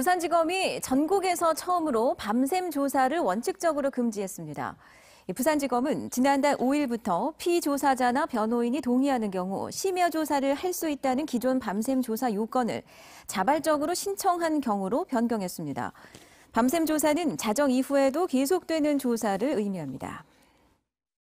부산지검이 전국에서 처음으로 밤샘 조사를 원칙적으로 금지했습니다. 부산지검은 지난달 5일부터 피조사자나 변호인이 동의하는 경우 심야 조사를 할 수 있다는 기존 밤샘 조사 요건을 자발적으로 신청한 경우로 변경했습니다. 밤샘 조사는 자정 이후에도 계속되는 조사를 의미합니다.